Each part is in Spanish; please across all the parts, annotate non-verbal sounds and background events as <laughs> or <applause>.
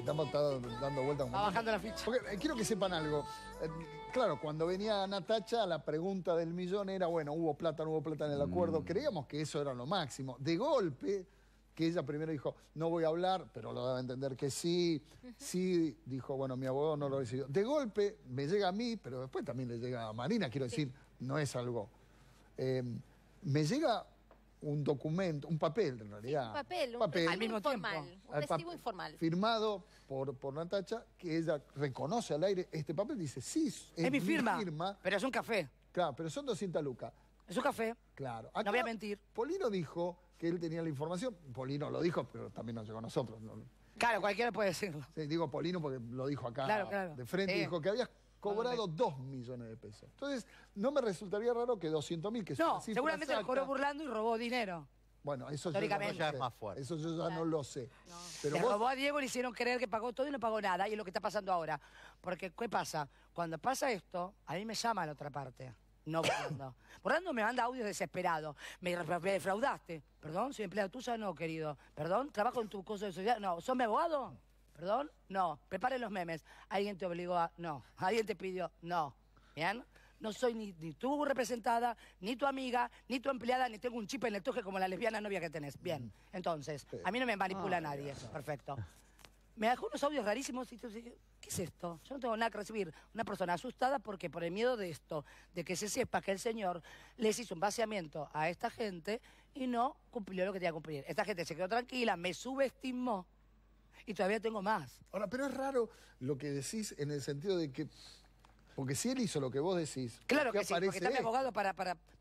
Estamos dando vueltas. Va bajando la ficha. Eh, quiero que sepan algo. Eh, claro, cuando venía Natacha, la pregunta del millón era, bueno, hubo plata, no hubo plata en el acuerdo. Mm. Creíamos que eso era lo máximo. De golpe, que ella primero dijo, no voy a hablar, pero lo daba a entender que sí. Sí, dijo, bueno, mi abogado no lo decidió. De golpe, me llega a mí, pero después también le llega a Marina, quiero decir, no es algo. Eh, me llega un documento, un papel en realidad. un papel, un papel, informal. Un recibo informal. Firmado por, por Natacha, que ella reconoce al aire este papel, dice, sí, es, mi, firma, Pero es un café. Claro, pero son 200 lucas. Es un café. Claro. no voy a mentir. Polino dijo que él tenía la información. Polino lo dijo, pero también nos llegó a nosotros. Claro, cualquiera puede decirlo. Sí, digo Polino porque lo dijo acá de frente. Eh. Dijo que había cobrado 2 ah, millones de pesos. Entonces, no me resultaría raro que 200 mil, que No, seguramente lo cobró burlando y robó dinero. Bueno, eso yo, ya es más fuerte. Eso yo no lo sé. Pero robó a Diego le hicieron creer que pagó todo y no pagó nada, y es lo que está pasando ahora. Porque, ¿qué pasa? Cuando pasa esto, a mí me llama la otra parte. No burlando. <coughs> Burlando me manda audios desesperado. Me, defraudaste. Perdón, soy empleado tuyo, no, querido. Perdón, trabajo en tu cosa de sociedad. No, ¿sos mi abogado? ¿Perdón? No. Preparen los memes. Alguien te obligó a... No. Alguien te pidió... No. ¿Bien? No soy ni, tú tu representada, ni tu amiga, ni tu empleada, ni tengo un chip en el toque como la lesbiana novia que tenés. Bien. Entonces, a mí no me manipula ah. nadie. eso Perfecto. Me dejó unos audios rarísimos y tú dices, ¿qué es esto? Yo no tengo nada que recibir. Una persona asustada porque por el miedo de esto, de que se sepa que el Señor les hizo un vaciamiento a esta gente y no cumplió lo que tenía que cumplir. Esta gente se quedó tranquila, me subestimó y todavía tengo más. Ahora, pero es raro lo que decís en el sentido de que porque si él hizo lo que vos decís. Claro que porque está mi abogado para,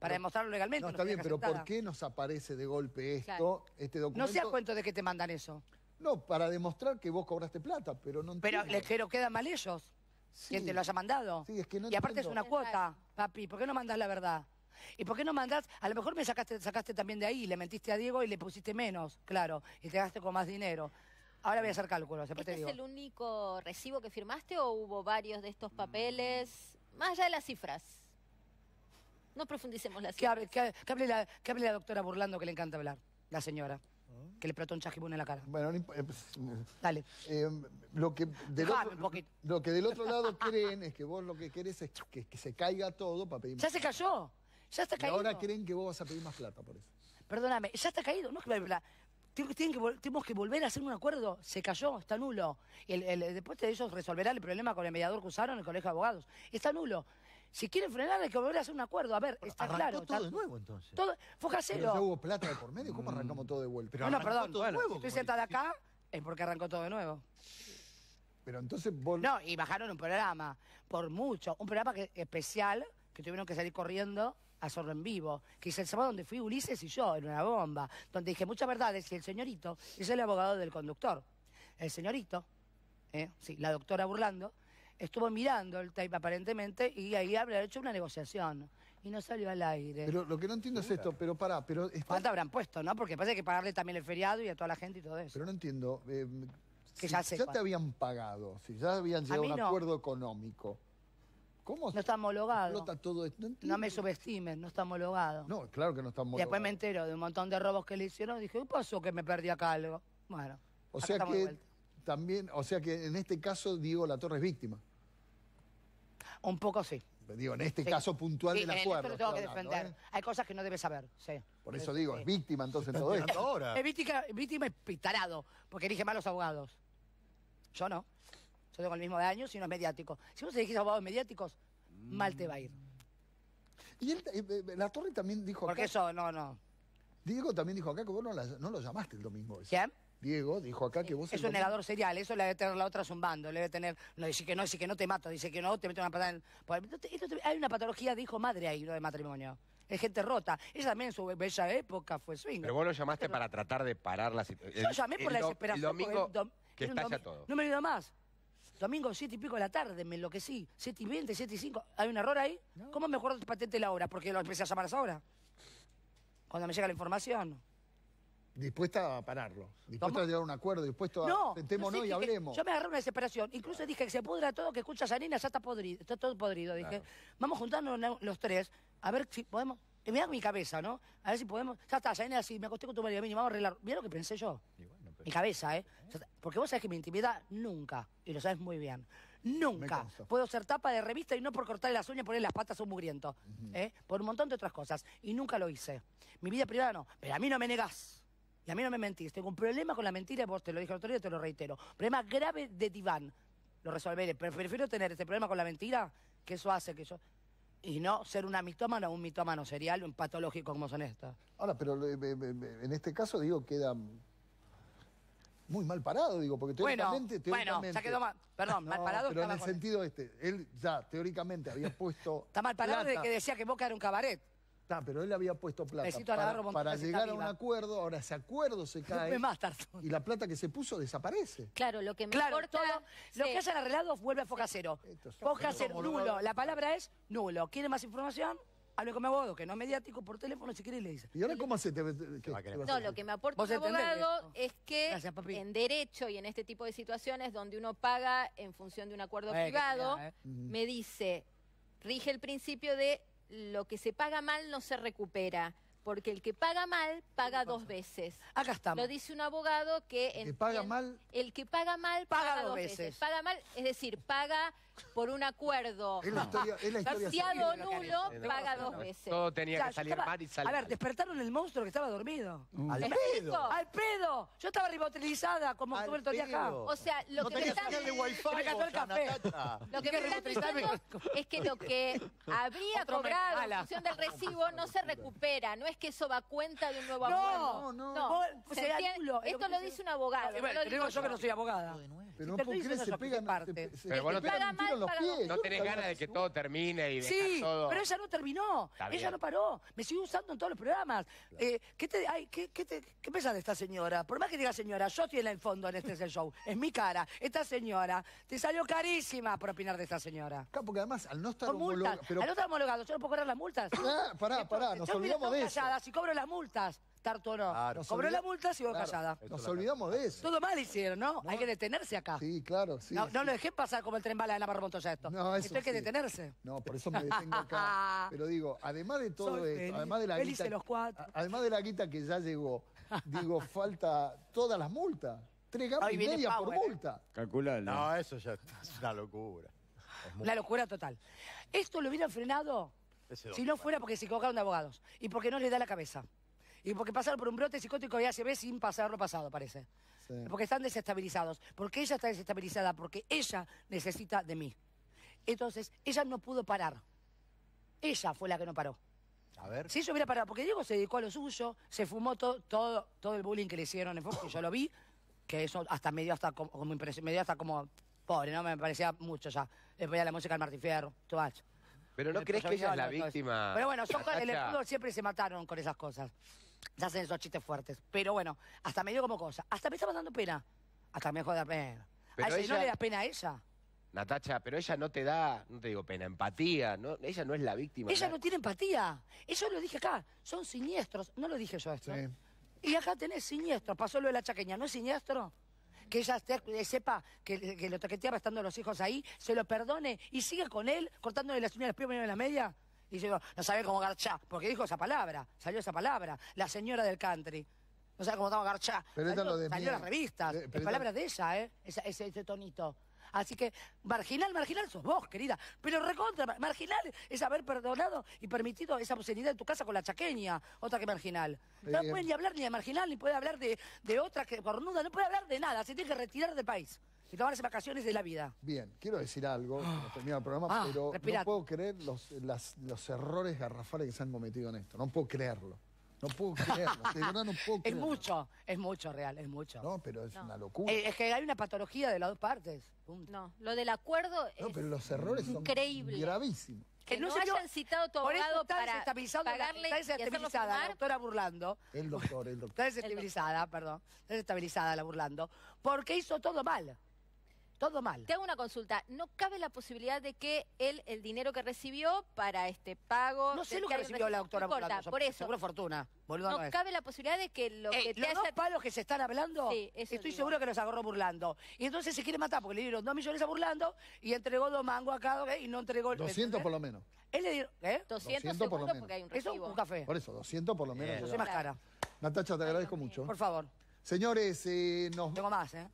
demostrarlo legalmente. No, está bien, pero ¿por qué nos aparece de golpe esto, este documento? No seas cuento de que te mandan eso. No, para demostrar que vos cobraste plata, pero no entiendo. Pero, pero quedan mal ellos, ¿Quién quien te lo haya mandado. Sí, es que no y aparte es una cuota, papi, ¿por qué no mandás la verdad? ¿Y por qué no mandás? A lo mejor me sacaste, sacaste también de ahí, le mentiste a Diego y le pusiste menos, claro, y te gastaste con más dinero. Ahora voy a hacer cálculos, ¿Este ¿Es el único recibo que firmaste o hubo varios de estos papeles? Mm. Más allá de las cifras. No profundicemos las que cifras. Hable, que, hable la, doctora burlando que le encanta hablar, la señora. ¿Ah? Que le plató un chajibón en la cara. Bueno, no importa. Eh, pues, mm, Dale. Em, lo, que del otro, lado creen es que vos lo que querés es que, se caiga todo para pedir más Ya se cayó. Ya está y ahora creen que vos vas a pedir más plata por eso. Perdóname, ya está caído. No es que tenemos que volver a hacer un acuerdo. Se cayó, está nulo. El, el, después de eso resolverá el problema con el mediador que usaron en el colegio de abogados. Está nulo. Si quieren frenar, hay que volver a hacer un acuerdo. A ver, está claro. todo de nuevo entonces. Todo, Pero ya hubo plata de por medio. ¿Cómo arrancamos todo de vuelta? no, perdón. Todo de nuevo, si estoy sentada acá, es porque arrancó todo de nuevo. Pero entonces vos... No, y bajaron un programa, por mucho. Un programa especial, que tuvieron que salir corriendo a Zorro en Vivo, que es el sábado donde fui Ulises y yo, en una bomba, donde dije muchas verdades y el señorito es el abogado del conductor. El señorito, ¿eh? la doctora burlando, estuvo mirando el tape aparentemente y ahí habría hecho una negociación y no salió al aire. Pero lo que no entiendo es esto, pero pará, pero... ¿Cuánto habrán puesto, no? Porque parece que pagarle también el feriado y a toda la gente y todo eso. Pero no entiendo, eh, que si ya, te habían pagado, si ya habían llegado a, un acuerdo económico... ¿Cómo? No está homologado. No, me subestimen, no está homologado. No, claro que no está homologado. Después me entero de un montón de robos que le hicieron. y Dije, ¿qué pasó que me perdí acá algo? Bueno. O sea que también, o sea que en este caso digo La Torre es víctima. Un poco sí. Digo, en este caso puntual de del este acuerdo. tengo que ¿eh? Hay cosas que no debe saber, sí. Por eso digo, es víctima entonces todo esto. Es víctima, víctima es pitarado, porque elige malos abogados. Yo no yo tengo el mismo daño sino es mediático. Si vos elegís abogados mediáticos, mal te va a ir. Y él, eh, eh, eh, la torre también dijo Porque eso, no, no. Diego también dijo acá que vos no, lo llamaste el domingo. ¿Quién? Diego dijo acá que vos... Es un negador serial, eso le debe tener la otra zumbando, le debe tener... No, dice que no, dice que no te mato, dice que no, te meto una patada en... hay una patología de hijo madre ahí, lo de matrimonio. Es gente rota. Ella también en su bella época fue swing. Pero vos lo llamaste para tratar de parar la situación. Yo llamé por la desesperación. El domingo que estalla todo. No me olvido más domingo siete y pico de la tarde, me enloquecí. Siete y veinte, siete y cinco. ¿Hay un error ahí? ¿Cómo mejoras el patente la hora? Porque lo empecé a llamar a esa hora. Cuando me llega la información. Dispuesta a pararlo, dispuesta a llegar a un acuerdo, dispuesto a no, sentémonos no y hablemos. Yo me agarré una desesperación. Incluso dije que se pudra todo, que escucha a Sarina, ya está, podrido, está todo podrido. Dije, vamos juntarnos los tres, a ver si podemos. Eh, me da mi cabeza, ¿no? A ver si podemos. Ya está, Sarina, así, me acosté con tu marido, vamos a arreglar. Mira lo que pensé yo. Mi cabeza, ¿eh? Porque vos sabés que mi intimidad nunca, y lo sabes muy bien. Nunca. Puedo ser tapa de revista y no por cortar las uñas, ponerle las patas a un mugriento, ¿eh? Por un montón de otras cosas. Y nunca lo hice. Mi vida privada no. Pero a mí no me negás. Y a mí no me mentís. Tengo un problema con la mentira, vos te lo dije el otro día, te lo reitero. Problema grave de diván. Lo resolveré. Pero prefiero tener este problema con la mentira, que eso hace que yo y no ser una mitómana o un mitómano serial, un patológico como son estos. Ahora, pero eh, eh, eh, en este caso, digo, quedan muy mal parado, digo, porque teóricamente... Bueno, teóricamente, bueno ya quedó mal... Perdón, mal parado Pero en el sentido este, él ya teóricamente había puesto... <laughs> Está mal parado de que decía que Boca era un cabaret. Está, pero él había puesto plata para, para llegar a un acuerdo, ahora ese acuerdo se <laughs> cae y la plata que se puso desaparece. Claro, lo que me claro, importa... Todo, Lo que hayan arreglado vuelve a foca cero. Foca cero, nulo. La palabra es nulo. ¿Quiere más información? Hable con mi abogado, que no es mediático, por teléfono si quiere le dice. ¿Y ahora cómo hace? Te, no, lo que me aporta mi abogado es que en derecho y en este tipo de situaciones donde uno paga en función de un acuerdo eh, privado, eh. me dice, rige el principio de lo que se paga mal no se recupera porque el que paga mal paga dos veces. Acá estamos. Lo dice un abogado que... El que paga mal... El que paga mal paga, dos veces. Paga mal, es decir, paga por un acuerdo. Es la nulo paga dos veces. Todo tenía que salir mal y salir. A ver, despertaron el monstruo que estaba dormido. Mm. Al pedo. Al pedo. Yo estaba ribotrilizada, como estuve el día acá. O sea, lo que me está. me el café. Lo que me está es que lo que habría cobrado en función del recibo no se recupera. No es que eso va a cuenta de un nuevo acuerdo. No, no, no. Esto lo, dice un abogado. Bueno, yo que no soy abogada. Pero no se pegan vos no, los pies. no tenés ganas de que todo termine y de Sí, todo. Sí, pero ella no terminó. Ella no paró. Me sigue usando en todos los programas. Eh, ¿Qué te, qué, qué, de esta señora? Por más que diga señora, yo estoy en el fondo en este show. Es mi cara. Esta señora te salió carísima por opinar de esta señora. porque además al no estar homologado. Al no estar homologado, yo no puedo cobrar las multas. Para, ah, pará, pará, nos olvidamos de eso si cobro las multas. Tarto ah, Cobró las multas y voy callada. Nos olvidamos de eso. Todo mal hicieron, ¿no? Hay que detenerse acá. Sí, claro, sí. no, lo dejé pasar como el tren bala de la Montoya esto. No, eso esto hay que detenerse. No, por eso me detengo acá. <laughs> Pero digo, además de todo esto, además de la guita, los cuatro. además de la guita que ya llegó, digo, <laughs> falta todas las multas. Tres gamas y media por ¿eh? multa. Calculalo. No, eso ya es una locura. Una La locura total. Esto lo hubieran frenado si no fuera porque se equivocaron de abogados y porque no les da la cabeza. Y porque pasaron por un brote psicótico ya se ve sin pasarlo pasado, parece. Porque están desestabilizados. Porque ella está desestabilizada, porque ella necesita de mí. Entonces, ella no pudo parar. Ella fue la que no paró. A ver. Si yo hubiera parado, porque Diego se dedicó a lo suyo, se fumó todo, todo, todo el bullying que le hicieron en que yo lo vi, que eso hasta medio hasta como, hasta como pobre, ¿no? Me parecía mucho ya. Después ya la música del Martín pero no crees que ella es la víctima. Pero bueno, son el siempre se mataron con esas cosas. Se hacen esos chistes fuertes. Pero bueno, hasta me dio como cosa. Hasta me está dando pena. Hasta me joda pena. Pero a ella, no le da pena a ella. Natacha, pero ella no te da, no te digo pena, empatía, ella no es la víctima. Ella no tiene empatía. Eso lo dije acá, son siniestros, no lo dije yo esto. Y acá tenés siniestro, pasó lo de la chaqueña, ¿no es siniestro? que ella sepa que, que lo taqueteaba estando los hijos ahí, se lo perdone y sigue con él cortándole las uñas, las piernas y la media. Y dice, no sabe cómo garchá, porque dijo esa palabra, salió esa palabra, la señora del country. No sabe cómo estaba garchá. salió, las revistas, eh, es palabra de ella, ¿eh? ese, ese tonito. Así que marginal, marginal sos vos, querida. Pero recontra, marginal es haber perdonado y permitido esa obscenidad en tu casa con la chaqueña, otra que marginal. No puede ni hablar ni de marginal, ni puede hablar de, otra que cornuda, no puede hablar de nada, se tiene que retirar del país. Y las vacaciones de la vida. Bien, quiero decir algo, oh. el programa, ah, pero no puedo creer los, los errores garrafales que se han cometido en esto. No puedo creerlo. No puedo creerlo, de verdad no puedo <laughs> creerlo. Es mucho, es mucho real, es mucho. No, pero es una locura. Eh, es que hay una patología de las dos partes. No, lo del acuerdo es No, pero los errores son increíble. gravísimos. que, no, se citado tu Por eso para pagarle y desestabilizada la doctora burlando. El doctor, el doctor. Está desestabilizada, perdón. Está desestabilizada la burlando. Porque hizo todo mal. Todo mal. Te hago una consulta. ¿No cabe la posibilidad de que él, el dinero que recibió para este pago... No sé lo que recibió la doctora. No por eso. Seguro fortuna. no, cabe la posibilidad de que lo eh, que te los dos palos que se están hablando, sí, estoy seguro que los agarró burlando. Y entonces se quiere matar porque le dieron dos millones a burlando y entregó dos mangos acá y no entregó... 200 por lo menos. Él le dieron... ¿eh? 200, por lo menos. porque hay un recibo. Eso un café. Por eso, 200 por lo menos. Eso es más cara. Natacha, te agradezco mucho. Por favor. Señores, eh, nos... Tengo más, ¿eh?